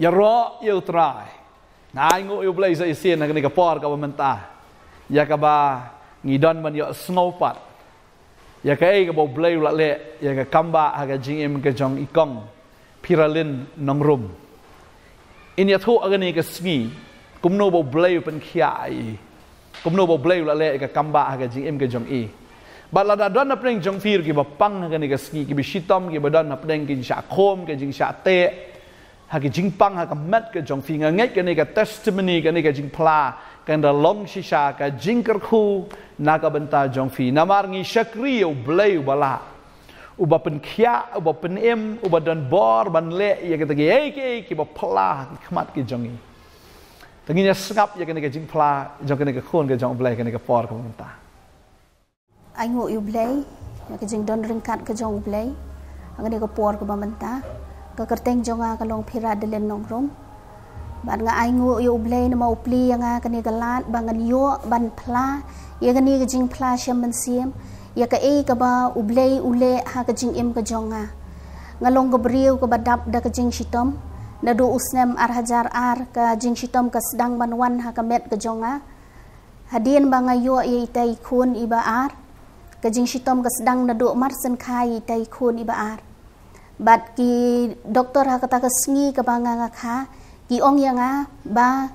อย่ารออย่าตรายนายงูอยู่เลยใส่เสียนในกระปอกับมันตาอย่ากบางีดอนมันเยอะสโนปัดอย่ากเอกับบลยละเละอย่ากคัมบะหากจิงเอ็มกจองอีกองพิรลินนองรุมอินยาทุอันนี้ก็สกีกุมโนบบลยเป็นขี้อายกุมโนบบลยละเละกับคัมบะหากจิงเอ็มกจองอีบัลลาดาดอนนับเพลงจงฟีร์กีบปังหากนี้ก็สกีกีบชิตอมกีบดอนนับเพลงกินชาโคมกีจิงชาเต ha jing pang ha ka mat ka jong finger ngai ka nei testimony ka nei ka jing pla ka da long shi sha ka jing kerku, khu na ka jong fi na mar ngi shakri u blai u bala pen kya, uba pen em uba ba don bor ban le ye ka ge ei ke ki ba pla ki khmat ki jong ni tangi ya sngap ye ka nei jing pla jong ka nei ka ke ka jong blai ke nei ka por ka ban ta ai ngo ya ka jing don ringkat ke ka jong blai ang ne ka por ka ban ke kerteng jonga kalong pira delen nongrong ban nga ai ngu yo ble na mau pli nga kani galat ban ngan yo ban pla ye kani ke jing pla sham ban siem ye ka ei ka ba uble ule ha ka jing im ka jonga ngalong go briu ko badap da ka jing sitom na do usnem ar hajar ar ka jing sitom ka sedang ban wan ha ka met ka jonga hadien ban ngai yo ye tai khun iba ar ka jing sitom ka sedang na do mar sen khai tai khun iba ar but ki doktor ha kata ka sngi ka banga nga kha ki ong yang a ba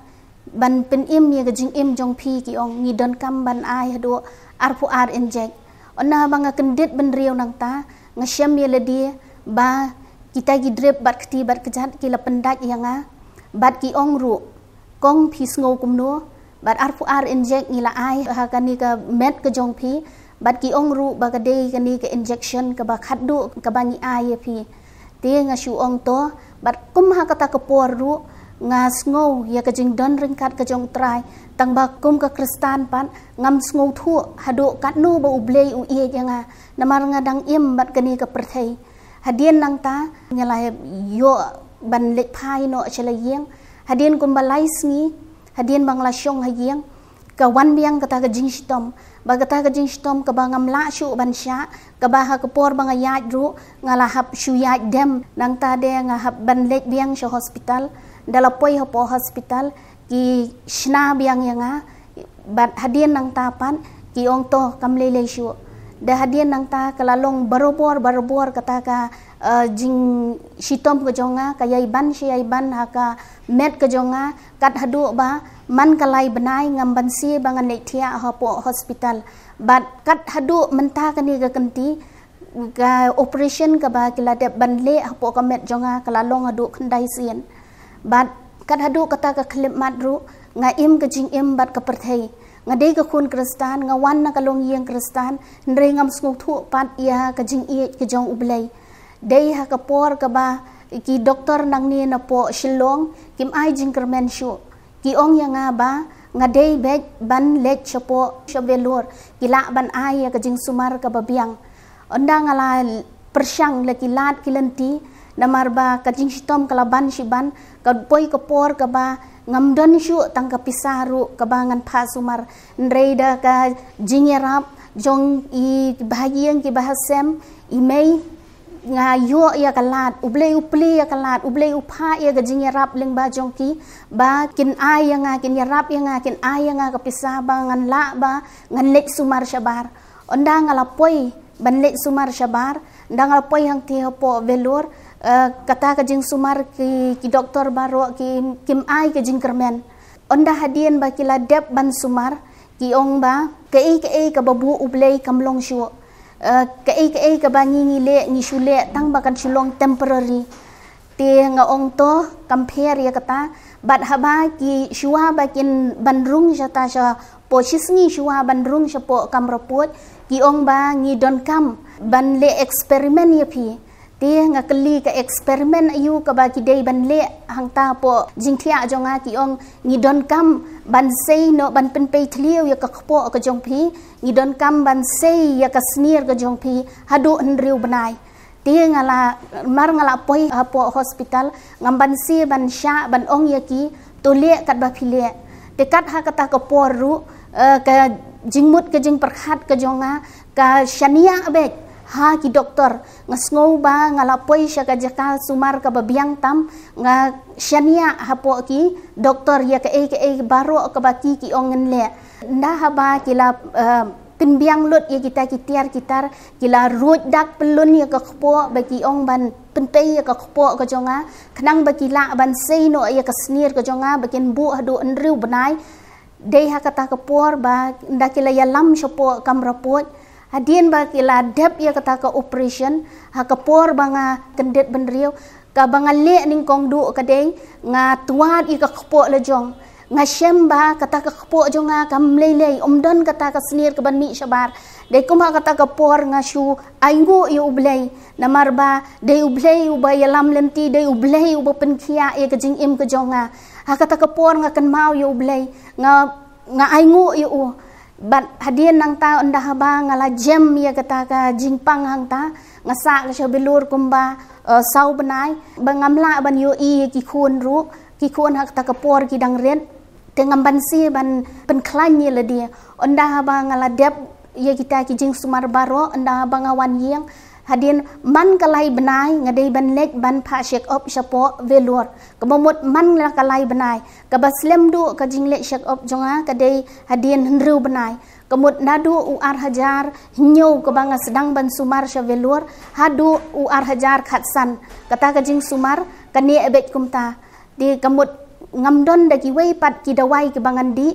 ban pen im ye ga jing im jong phi ki ong ngi don kam ban ai ha do ar phu ar inject ona banga kendit ben riau nang ta nga syam ye le dia ba kita gi drip bat khti bat kejat ki la pendak yang a bat ki ong ru kong phi sngo kum no bat ar phu ar inject ngi la ai ha ka ni ka met ka jong phi bắt ki ông ru ba ka dei ka ni injection ka ba khaddu đu, ba ni ai phi te nghe shu ông to bắt kum ha ka ta ka por ru nga sngou ya ka jing don ring kat ka jong trai tang ba kum ka kristan pan ngắm sngou thu ha đu cắt no ba ublay u ie nga namar nga dang im bat ka ni ka perthei điên nang ta nghe lại yo ban lek phai no chela yeng điên kum ba lai sngi điên bang la shong ha yeng ke wan biang kata ke jing sitom ba kata ke jing sitom ke ba ngam la syu ban sya ke ba ha ke por ba ngaya dru ngala hab syu ya dem nang ta de ngah hab ban lek biang syu hospital dala poi ha po hospital ki shna biang yanga ba hadien nang ta pan ki ong to kam le le syu da hadien nang ta ke lalong barobor barobor kata ka Uh, jing shitom ke jonga kaya iban shi iban haka met ke jonga kat hadu ba man kalai benai ngam bansi bangan netia hapo hospital bat kat hadu menta kani ke kenti ga operation ke ba kila de banle hapo ka met jonga kala long hadu kendai sian bat kat hadu kata ke klip madru nga im ke jing im bat ke perthei ngade ke kun kristan ngawan na kalong yang kristan ndre ngam sungthu pat ia ya ke jing i ke jong ublai dei ha ka por ka ba ki doktor nang ni na po shilong kim ai jing kermen shu ki ong yang nga ba nga dei be ban le chapo shobelur ki la ban ai ya ka jing sumar ka ba biang onda nga la persyang le ki lat ki lenti na mar ba ka jing sitom ka la ban shi ban ka poi ka por ka ba ngam don shu tang ka pisaru ka ba pha sumar reida ka jing ya jong i bahagian ki bahasem i mei ngayo ia kalat uble upli ia kalat uble upha ia gajing rap leng ba jongki ba kin ay nga kin ya rap nga kin ay nga kapisa ba ngan la ba ngan lek sumar syabar, onda ngala poi ban lek sumar syabar, nda ngala poi hang ti po velur uh, kata kajing sumar ki ki doktor baro ki kim ay kajing kermen onda hadian ba kila ban sumar ki ong ba kei kei kababu uble kamlong shuo Eh, ke ai ke ai ke ni le ni shu tang ba kan shilong temporary te nga ong to kam phe ri ka ta ki shua, ba kin ban rung sha ta sha po shis ni shuwa ban sha po kam ki ong ba ngi don kam ban le experiment ye ya phi ti nga keli eksperimen ayu ka ba ki dei ban le hang ta po jing thia jo nga ki ong ni don kam ban sei no ban pen pe thliu ya ka khpo ka jong phi ni don kam ban sei ya ka snier ka jong phi ha do an riu banai ti nga mar nga poi ha hospital ngam ban si ban sha ban ong ya ki to le kat ba phi le te kat ha ka ka po ru ka eh, jingmut ka jing parkhat ka jonga ka shania abek ha ki doktor nga ba nga lapoy siya jaka sumar ka babiyang tam nga siya hapo ki doktor ya ka ay ka ay baro ka ba ki ki ongin le nda ha ba kila uh, eh, pinbiang lut ya kita kitiar kitar kila root dak pelun ya ka kpo ba ki ong ban pentai ya ka kpo ka jonga kenang ba kila ban say no ya ka snir ka jonga ba kin bu hadu enriu benai Dei ha kata kepor ba nda kila ya lam shopo kam rapot Hadian ba kila dep ya kata ke operation, ha ke por banga kendet benriu, ka banga le ning kong du ka deng, nga tuat i ka kepo le jong. Nga shem kata ke kepo jong nga ka mlelei, om kata ke senir ke ban mi shabar. Dei kuma kata ke por nga shu, aingu i ublei, namar ba, dei ublei uba ya lam lenti, dei ublei uba kia i ke jing im ke jong nga. Ha kata ke por nga ken mau i ublei, nga, nga aingu i ublei bat hadian nang ta undah ba ngala jem ya kata ka jingpang hang ta ngasa ke sha bilur kumba eh, sau benai bangamla ban yo i ki khun ru ki khun hak ta kapor ki dang ren te ngam ban si ban pen klan ni le dia undah ba ngala dep ya kita ki jing sumar baro undah ba ngawan yang hadin man kalai benai ngadei ban lek ban pha shek op shapo velor kemomot man la kalai benai ka baslem du ka jingle shek op jonga kadei hadin hndru benai kemot nadu u ar hajar hnyo ka banga sedang ban sumar sha velor hadu u ar hajar khatsan kata ka jing sumar ka ni ebek kumta di kemot ngamdon da kiwei pat ki dawai ki bangan di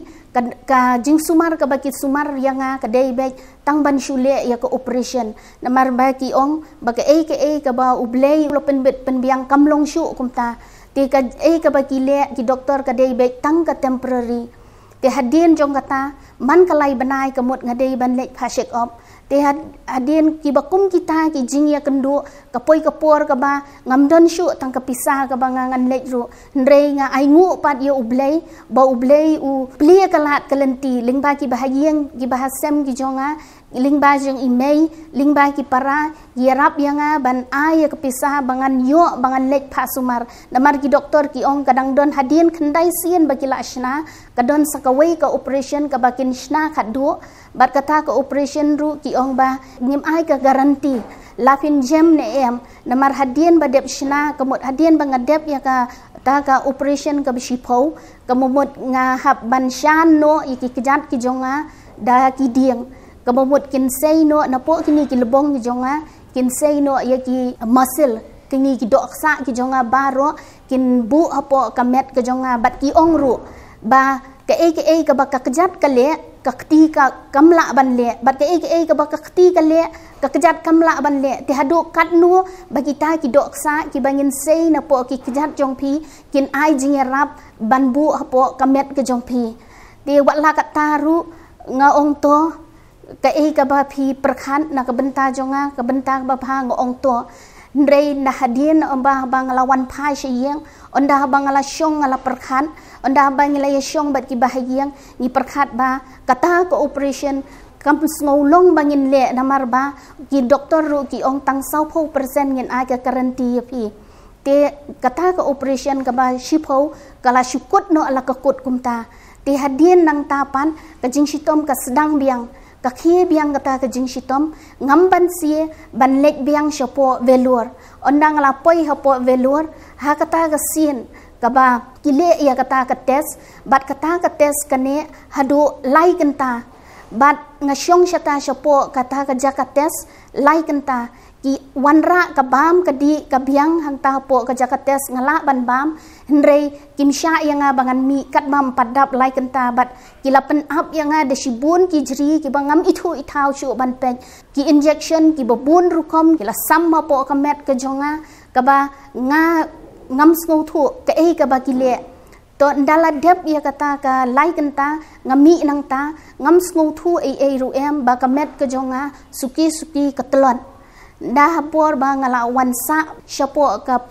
ka, jing sumar ka baki sumar yang a ka day bag tang ban shule ya ka operation na mar ba ki ong ba ka ai ka ai ka ba ublei lo pen bet pen biang kam long shu kum ta ti ka ai ka baki le ki doktor ka day bag tang ka temporary ti hadien jong kata man kalai banai ka mot ngadei ban le pha op te had, hadin ki bakum kita ki jing ya kendu ka poi ka ba ngam shu tang ka pisa ka ba ngan lej ru nga ai ngu pat ye ublei ba ublei u plia e ka lat ka lenti ling ba ki bahagiang ki bahasem ki jonga ling jing imei ling ki para ki rap ya ban ai ya e ka pisa bangan yo bangan lej pa sumar namar ki doktor ki ong kadang don hadin kendai sian ba ki la ka sakawei ka operation ka bakin shna khat បាត់កថាក៏ operation រុគីអងបាញឹមអាយក៏ garanti ឡាហ្វិនជេមណេអមណមរហឌៀនបាដេបឆ្នាកមុតហឌៀនបងដេបយាកាតាកា operation កបឈីផោកមុមុតងាហាប់បានឆានណូយីគីកាត់គីជុងាដាគីឌៀងកមុមុតគិនសេណូណពោគីនីគីលបងគីជុងាគិនសេណូយាគី muscle គីនីគីដកសាគីជុងាបារោគិនប៊ូអពោកមេតគីជុងាបាត់គីអងរុបាកេអេកេអេកបកកាត់កលេ kakti ka kamla ban le bat e ke e ke ka bak kakti ka le ka kejat kamla ban le ti hadu kat nu bagi ta ki doksa ki bangin sei na po ki kejat jong pi kin ai jing rap ban bu po kamet ke jong pi ti wat la kat taru nga ong to ka e ka ba pi perkhan na ka benta jonga ka benta ba pha nga ong to Ndrei nahadin omba bang lawan pai she yang onda bang la shong la perkhat onda bang la yong ya bat ki bah ni perkhat ba kata ko operation kam ngau long bangin le namar ba ki doktor ru ki ong tang sau phou present ngin ai ka garanti ya pi te kata ko operation ka ba shi phou ka no ala ka kut kumta ti hadian nang tapan ka jing shitom ka sedang biang kakhie biang kata ke jing sitom ngamban sie banlek biang sopo velur onang lapoi hopo velur ha kata ke sin kaba kile ia kata ke tes bat kata ke tes kene hadu lai kenta bat ngasyong syata sopo kata ke jaka tes lai kenta ki wanra ka bam ka di ka biang hang ta po ka jakates ngala ban bam hendre kim sha yanga bangan mi kat bam padap lai kan ta bat ki lapen up yanga de sibun ki jri ki bangam ithu ithau chu ban pen ki injection ki babun rukom ki la sam ma po ka met ka jonga ka ba nga ngam sngo thu ka ei ka ba ki le to ndala dep ya kata ka lai kan ta ngami nang ta ngam sngo thu ei ei ru em ba ka met ka jonga suki suki ka telat dah bor ba ngalawan sa shapo ka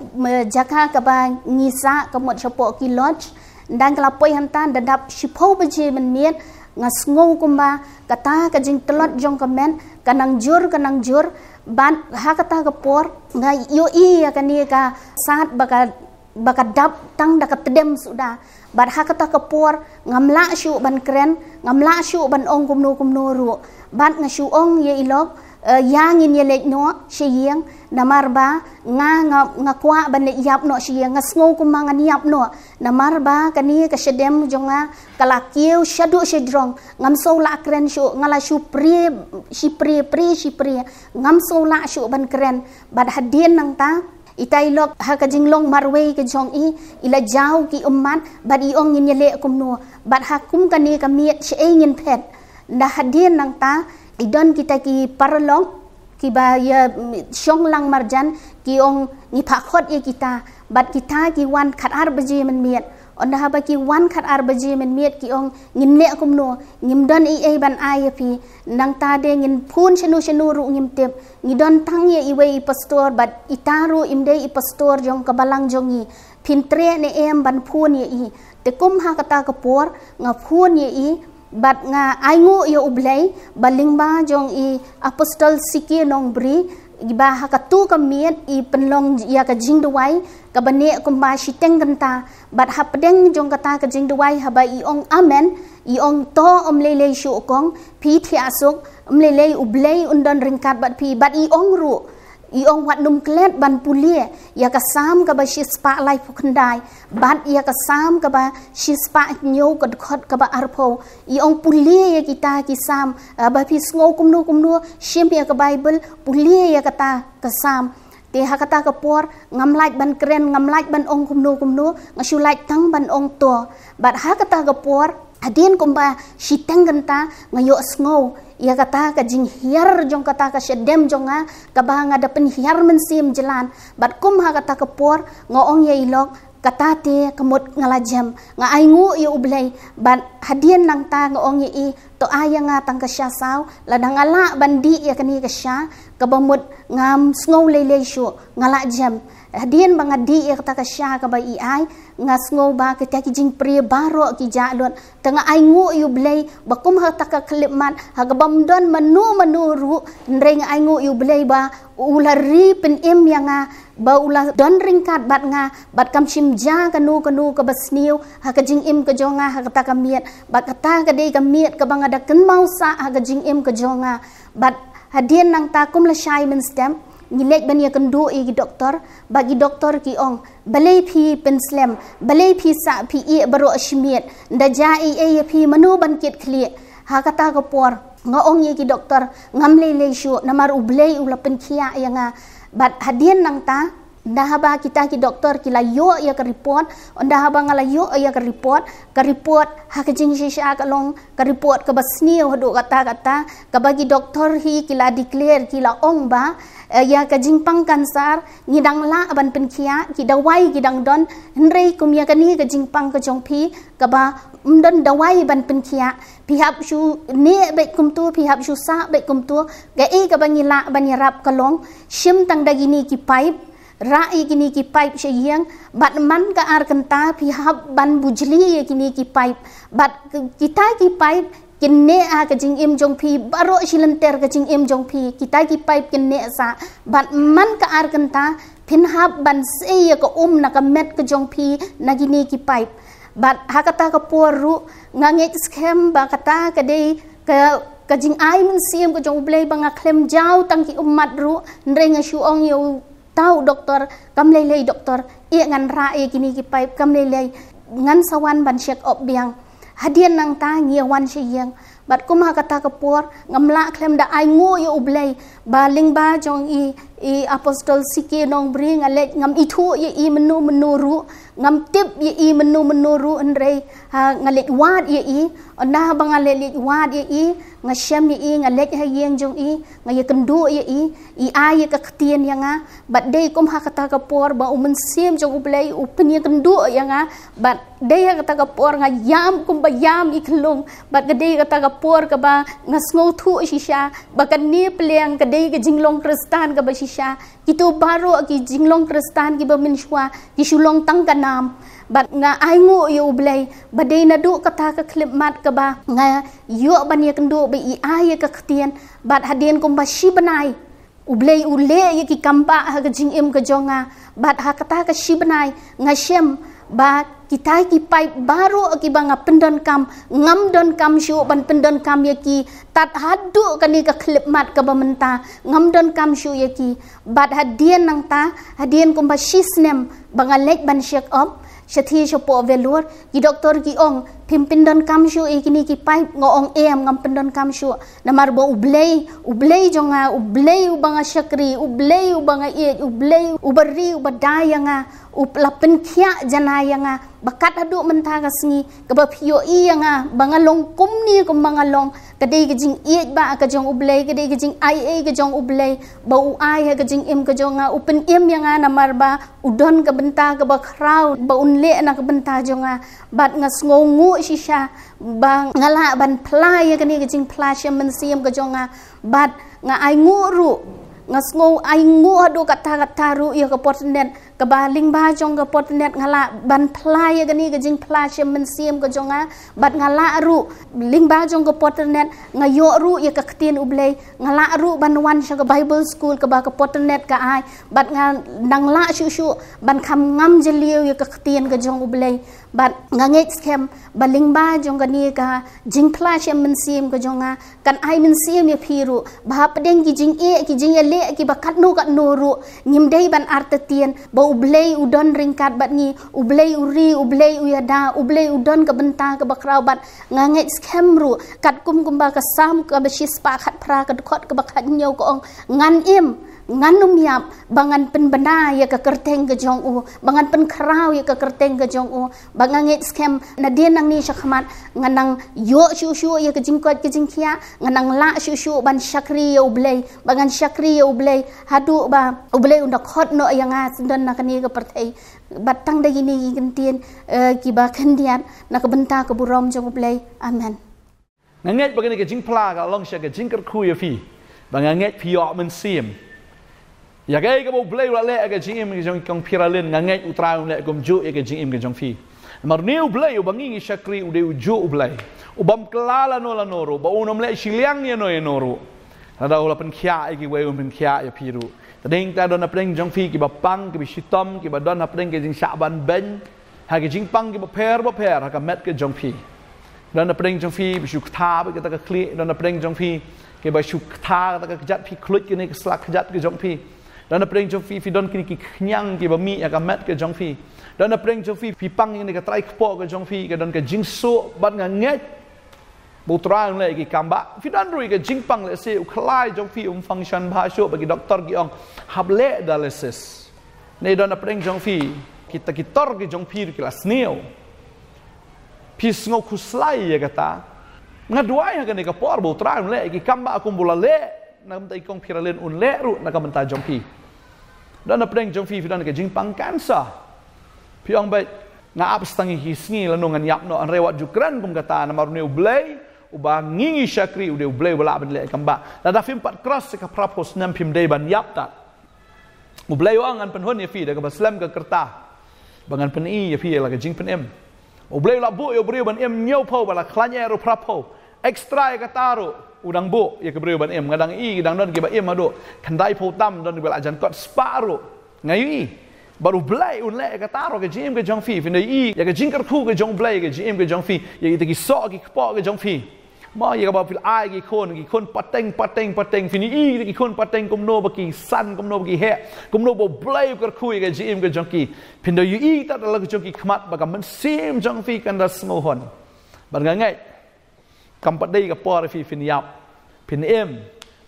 jaka ka ba ni sa ka mot shapo ki lodge dan kelapoi hantan dadap shipo beje men niat ngasngo kumba kata ka jing telot jong kemen kanang jur kanang jur ban ha kata ka por nga yo i ka ya ni ka saat baka baka dap tang da ka tedem suda bar ha kata ka por ngamla shu ban kren ngamla shu ban ong kumno kumno ru ban ngasu ong ye ilok yang ini lek no siang namar ba nga nga nga kwa ban yap no siang nga smo ku no namar ba kani kesedem jonga kalakio kiu shadu sedrong ngam so la kren shu ngala shu pri shi pri pri shi pri ngam la shu ban kren bad hadien nang ta Itai lok hakajing long marway ke jong i ila jau ki umman bad i ong nyele kum no bad hakum kani kami ni ngin pet da hadien nang ta idon kita ki parlong ki ba ya shong lang marjan ki ong ni phakhot e kita bat kita ki wan khat ar baji men miet on da ba ki wan khat ar baji men miet ki ong ngim ne kum no ngim don e e ban ai fi nang ta de ngin phun chenu chenu ru ngim tep ni don tang ye iwe pastor bat itaru imde i pastor jong kabalang jongi pintre ne em ban phun ye i te kum ha kata ka por nga phun ye i bat nga aingu ya ublay baling ba jong i apostol siki nong bri giba ha tu ka i penlong ya ka jing duwai ka bane kumba si teng genta bat ha pedeng jong kata ka jing duwai ha ba i ong amen i ong to om lele le shu kong phi thia om lele ublay undan ringkat bat pi bat i ong ru อีองวัดนุมเกล็ดบันปุเลียยากะซ้ำกับบาชิสปะไลพุกันได้บัดยากะซ้ำกับบาชิสปะโยกัดคดกับบาอารโพอีองปุเลียยากิตากิซ้ำบาพิสงโกุมนูกุมนูเชียมยากะไบเบิลปุเลียยากะตากะซ้ำเตหากะตากะปอร์งำไลบันเกรนงำไลบันองคุมนูกุมนูงชูไลทั้งบันองตัวบัดหากะตากะปอร์อดีนกุมบาชิตังกันตางโยสงโง ia kata ka jing hiar jong kata ka sedem jong a ka ba nga pen hiar men sim jalan bat kum ha kata ka por ngo ong ye ilok kata ti kemut ngalajem nga aingu ye ublai bat hadian nang ta ngo ye i to aya nga tang ka sya sau la da bandi ye kani ka sya ka bamut ngam sngau lele shu ngala jem hadian bangadi ye kata ka sya ka ba ai ngas ba ketika ki jing pri barok ki jalon tengah ai ngu yu blai ba kum ha taka kelipman ha ga bam don manu manu ru ndreng ai ngu yu blai ba ular ri pen im yang a ba ular don ringkat bat nga bat kam sim ja kanu kanu ka basniu ha ka jing im ka jonga ha ta ka miet ba ka ta ka dei ka miet bang ada ken mau sa ha ka jing im ka jonga bat hadian nang takum kum la shai men stamp nilek bania ya kendu e doktor bagi doktor ki ong balai phi penslem balai phi sa phi e baro ashmiet da ya ja e e phi manu ban kit khli ha kata ko por nga ong e ki doktor ngam le le shu namar ublei ulapen khia yanga bat hadien nang ta Dah haba kita ke doktor kita lah yo ia ke report, dah habang ala yo ia ke report, ke report ha ke jing si sha ke long, ke report ke basni ho oh, kata kata, ke bagi doktor hi kita lah declare kita lah ong ba, eh, ia ke jing pang kansar, ngidang la aban penkia, kia, kita wai kidang don, hendrei kum ia ke ni ke jing pang ke jong pi, ke ba mdon um, dawai ban penkia, kia, pihap shu ne be kum tu, pihap shu sa be kum tu, ke e eh, ke bangi la ban yarap ke long, shim tang dagini ki pipe, rai kini ki pipe she yang bat man ka ar kenta pi hab ban bujli ye kini ki pipe bat kita ki pipe kinne a ka jing im jong pi baro shilanter ka jing im jong pi kita ki pipe kinne sa bat man ka ar kenta pin hab ban se ye ka um na ka met ka jong pi na gini ki pipe bat hakata ka poru ngange skem ba kata ka dei ka kajing ai mun siem ko jong blei banga klem jau tangki ummat ru nre nga shuong yo tau doktor kam lei lei doktor i ngan ra e kini ki pai kam lei lei ngan sawan ban shek op biang hadian nang ta ngi wan she yang bat kuma kata kepor ngamla klem da ai ngu yu ublei baling ba jong i i apostol sike nong bri ngalet ngam itu ye i menu menuru ngam tip ye i menu menuru andre ha ngalet wat ye i na bang alet wat ye i ngasham ye i ngalet ha yeng jong i ngaye kendu ye i i ai ye kaktien yanga but dei kom ha kata ka por ba umen sim jong ublai upen ye kendu yanga but dei ha kata ka por nga kum ba yam i kelung but ge dei ha kata ka por ka ba ngasngo thu shisha ba kan ni pleng ge dei ge jinglong kristan ka ba kisha kita baru ki jinglong kristan ki baminshwa ki sulong tangkanam bat nga aingu yu ublay badai nadu kata ka klimat ka ba nga yu bani kendu be i ayi ka hadian kumba si benai ublay ule ki kampa ha ka jingim ka jonga bat ha kata si benai nga ba kita ki pai baru ki banga pendon kam ngam don kam syu ban pendon kam ya ki tat haddu ka ni ka ka bamenta ngam don kam syu ya ki bad hadian nang ta hadian kum ba shisnem banga ban syek om sathi shapo velur ki doktor ki ong pimpin don kam shu ikini eh, ki pai ngo ong em ngam pin don kam shu namar bo ublei ublei jonga ublei ubanga shakri ublei ubanga e ublei ubari ubadaya nga uplapin khya janaya nga bakat adu mentha ka singi ke ba phyo i nga banga long kum ni ko manga long kadi kajing iet ba kajong ublay kadi kajing ai ai kajong ublay ba u ai ha kajing im kajong nga upen im yang ana marba udon ka benta ka ba crow ba unle na ka benta jo nga bat nga ngongu si sha ba ngala ban pla ya kani kajing pla sha men siam kajong nga bat nga ai nguru nga ngau ai ngu adu kata kata ru ya ka potnet กบาลิงบาจงกปตเนตงละบันพลายกันนี่ก็จิงพลาเชมันเซียมก็จงอ่ะบัดงละรุลิงบาจงกปตเนตงยอรุยกกตีนอุเบยงละรุบันวันชกบไบเบิลสคูลกบากปตเนตกะไอบัดงานังละชุชุบันคำงำเจลียวยกกตีนก็จงอุเบยบัดงเงจเข็มบัลิงบาจงกันนี่ก็จิงพลาเชมันเซียมก็จงอ่ะกันไอมันเซียมยพีรุบาปเด้งกิจิงเอกิจิงเอเลกิบักัดนูกัดนูรุนิมได้บันอาร์ตเตียนบ่ ublei udon ringkat bat ni ublei uri ublei uyada ublei udon ke benta ke bakrau bat ngangai skemru kat kum kum ba ke sam ke besis pa khat pra ke dekot ke bakat nyau ko ngan im nganum ya bangan pen benar ya ke kerteng ke jong u bangan pen kerau ya ke kerteng ke jong u bangang it scam na dia nang ni syakhmat nganang yo syu syu ya ke jingkot ke jingkia nganang la syu syu ban syakri ya ublei bangan syakri ya ublei hadu ba ublei unda khot no ya nga sendan nak ni ke pertai batang de gini gentian ki eh, ba kendian na ke benta ke burom jong ublei amen nganget bagani ke jingpla ka long syak ke jingker ku ya fi bangang it piok men siem Ya gay ke bau blay rale ke jim ke jong kong piralen ngangai utra le kum ju ke jim ke jong fi. Mar ni u blay u bangi ngi syakri u de u ju u blay. U bam kelala no la noro ba unom le shiliang ye no ye noro. Ada ulah pen kia e ki wei pen kia ya piru. Tading ta dona pleng jong fi ki ba pang ki bi shitom ki ba dona pleng ke jing saban ben. Ha ke jing pang ki ba per ba per ha ka met ke jong fi. Dona pleng jong fi bi shuk ta ba ke ta ka kli dona pleng jong fi ke ba shuk ta ta ka jat pi kluk ke ne ke slak jat ke jong fi dan na preng chofi fi don kini ki khnyang ki ba mi ya ka mat ke jongfi dan na preng chofi fi pang ni ka trai kpo ke jongfi ke lah don ke jing so ban nga nge putra ng le ki kamba fi dan ru ke jing pang le se u khlai jongfi um function ba sho ba ki doktor ki ong hable dalesis. nei dan na preng jongfi kita ki tor ki jongfi lah ki las neo pis ngo khuslai ya kata ngadwai ha ke ne ka por bo tra ng le ki kamba akum bula le นักบันทึกของพิรเลนอุนเลรุนักบันทาจงพีดันนักเพลงจงพีฟิดันกับจิงปังกันซะพี่องไปงาอับสตังหิสงีลนงันยับโนอันเรวัตจุกรันกุมกตานามารุเนอุเบลยอุบางิงิชักรีอุเดอุเบลยเวลาบันเลกัมบะแล้วดาฟิมปัดครัสกับพระพุทธนำพิมเดบันยับตัดอุเบลยว่างันเป็นหุ่นยี่ฟีดกับบัสเลมกับกระตาบังันเป็นอียี่ฟีอะไรกับจิงเป็นเอ็มอุเบลยลับบุยอุเบลยบันเอ็มเงี้ยวเผาเวลาคลั่งแย่รูพระเผาเอ็กซ์ตร้ากับตารู Udang อุดังบุยากเบรียวบันเอ็มกระดังอีกระดังดอนกีบเอ็มมาดูคันได้โพตัมดอนกีบอาจารย์กอดสปารุไงวี ya baru blai un le ka ya taro ke jim ke jong fi fi nei ya ke jing ker khu ke jong blai ke jim ke jong fi ya ite ki so ki kpo ke jong fi ma ya ba fil ai ki khon ki khon pateng pateng pateng fi nei ite ki khon pateng kum no ba ki san kum no ba ki he kumno no bo blai ker khu ke ya jim ke jong ki pin do yu i ta la ke jong ki khmat ba ka men sim jong fi kan da smo hon ngai kan, กำปัดได้กับปอรฟีฟินยับพินเอ็ม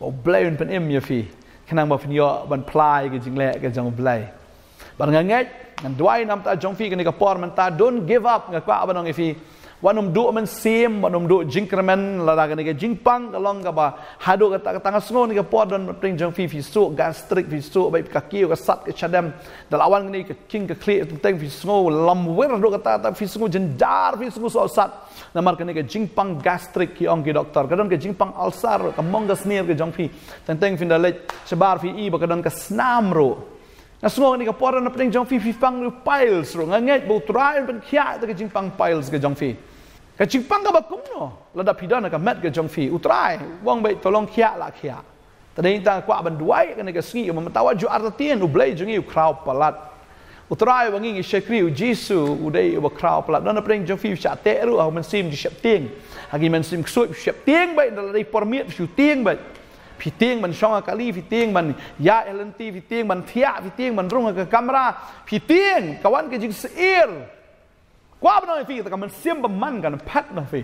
บอกเบลเป็นพินเอ็มยฟีขณะบอกฟินยอบันพลายกันจริงแหละกันจังเบลบันงงเงยนั่นด้วยน้ำตาจงฟีกันกับปอมันตาดอน t g i ัพ up กับว่าบันี้งฟี Wan num duk men sim, wan num duk jingkremen, lada gani ke jingpang, kalong kaba hadu kata kata tangan sungguh ni ke pot dan pering jeng fifi su, gastrik fifi su, baik kaki, ke sat, ke cadem, dal awan ni ke king, ke klik, tenteng fifi sungguh, lam wir, duk kata kata fifi sungguh, jendar fifi sungguh so sat, namar gani ke jingpang gastrik ki ong ki doktor, kadang ke jingpang alsar, ke mongga senir ke jeng Teng tenteng fifi dalet, sebar fi i, kadang ke senam ro, Nah semua orang ni kapuara na pening jong fi fi pang ni piles ro ngaget bau trial pen kia ta ke pang piles ke jong fi. Ke jing pang ka bakum no. Lada pida na ka mat ke jong fi utrai wong baik tolong kia la kia. Tadi ini ta kwa ban duai ke ke sngi ma matawa ju artatien ublay blai u kraw pelat. Utrai wangi ngi shekri u jisu u dei u crow palat na pening jong fi sha te ro au men sim ji shep ting. Hagi men sim ksuip shep ting bai na dai permit shu ting bai. พี่เตียงมันช่องอากาลีพี่เตียงมันยาเอลันตีพี่เตียงมันเทียพี่เตียงมันรุ่งกับกัมราพี่เตียงกวันกับจิกเสียร์กว่าบนอะไฟแต่กับมันเสียมบัมมันกันพัดนะฟี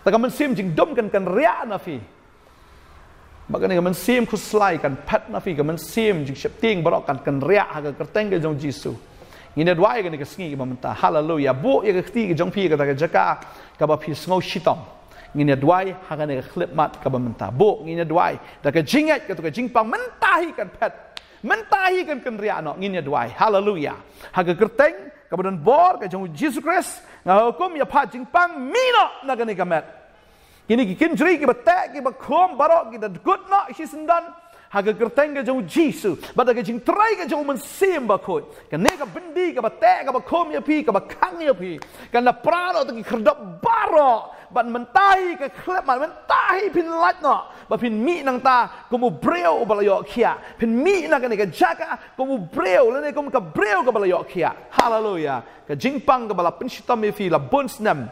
แต่กับมันเสียมจิงดมกันกันเรียนะฟีบางทีกับมันเสียมคุสไลกันพัดนะฟีกับมันเสียมจิงเชฟเตียงบรอกกันกันเรียกับกระเตงกับจงจิสูยินดีด้วยกันกับสิ่งที่มันตาฮาเลลูยาบุยกับที่กับจงพี่กับตากับจักกากับพี่สโนชิตอง nginya duai hangan ke khlimat ke mentah Bu, nginya duai da ke tu ke jingpang mentahi kan pet mentahi kan kendria anak nginya duai haleluya hage kerteng kemudian bor ke jong Yesus Christ nga hukum ya pa jingpang mino nak ke ni kamet kini ki kinjri ki betek ki bekom barok ki da gutna hisendan Haga gertenga jau jisu. Bada ga jing trai ga jau mensim ba khoi. Ka ne ka bendi ka ba te ka ba kom ya pi ka ba ya pi. Ka na prano ta ki kherdap baro. Ba mentahi ka khlep ma mentahi pin lat no. Ba pin mi nang ta ko breo ba la yo khia. Pin mi na ka ne ka jaka ko breo lene ne ko ka breo ka ba la Hallelujah. Ka jing pang ka ba ya fi la bons nam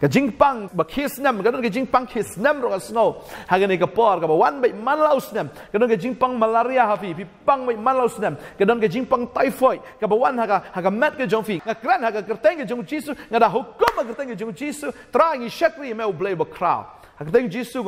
ka pang, ba kiss nam ka ka jingpang kiss nam ro sno ha ga ne ka por ka ba wan bai malaus nam ka ka jingpang malaria ha fi pi pang bai malaus nam ka ka jingpang typhoid ka ba haga ha ga mat ka jong fi ka kran ha ga ker teng ga jong chisu ga hukum ga teng ga jong chisu tra ngi shakri me ble ba kra ha ga teng chisu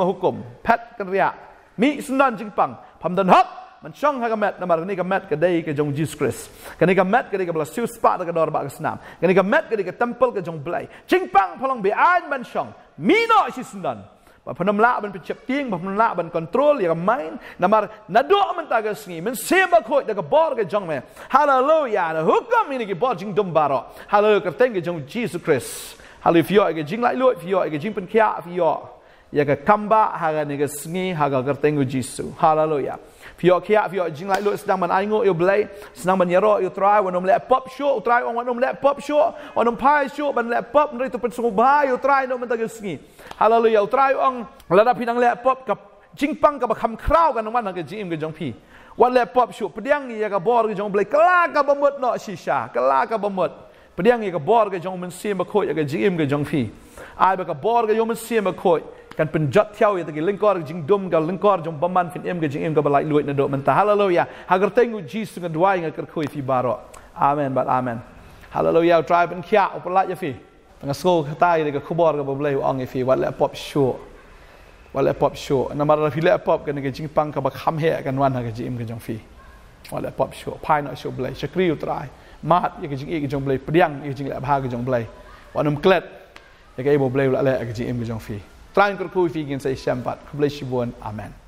pat ka ria mi sundan jingpang pam dan hak Man chong ha nama na mar ni gamet ke dei ka jong Jesus Christ. Ka ni gamet ka dei ka bla su spa ka dor ba ka snam. Ka ni gamet ka dei ka temple ka jong blai. Ching pang phalong bi ai man chong. Mi no si sundan. Ba phanom la ban pichap tieng ba phanom la ban control ya main nama mar na do man ta ga sngi man se ba khoi da bor ke jong me. Hallelujah. Na hukum ini ke bor jing dum ba ro. Hallelujah ka teng ka jong Jesus Christ. Hallelujah. If you are jing lai lu if you are jing pen kia if you are ya ka kamba ha ga ni ga sngi ha ga ka teng ka Jesus. Hallelujah. Fiyok kiyak, fiyok jing lai luk sedang menayngok, yuk belai. Sedang menyerok, yuk terai. Wanum lep pop syuk, try Wanum lep pop syuk. Wanum pai syuk, ban lep pop. Nari tu pensungu bahay, yuk terai. Nuk mentah kesungi. Haleluya, yuk terai. Yuk lada pinang lep pop. Jing pang ke bakam kraw kan nungan ke jing im ke jong pi. Wan lep pop syuk. Pediang ni ya ke bor ke jong belai. Kelak ke bemut no shisha. Kelak ke bemut. Pediang iya ke bor ke jong mensi makut. Ya ke jing im ke jong pi. Ay baka bor ke jong mensi makut kan pen jot ya ye lengkor jing dom ga lengkor jom baman fin em ga jing em ga balai luet na do menta hallelujah hagar tengu jesus ga dwai ga ker khoi fi baro amen but amen hallelujah drive and kya opala ye ya fi nga so kata ye ga khubor ga bable u ang ya fi wala pop show wala pop show na mar fi le pop ga ga jing pang ka ba kham he kan wan ha ga jing em ga jong fi wala pop show pai na show blai shakri u try mat ya ga jing e ga jong blai priang ye ya jing la bha ga jong blai wanum klet ya ga ibo blai la le ga jing em ga jong fi ترانكر كوفي جنسي شمبات قبل شبون امين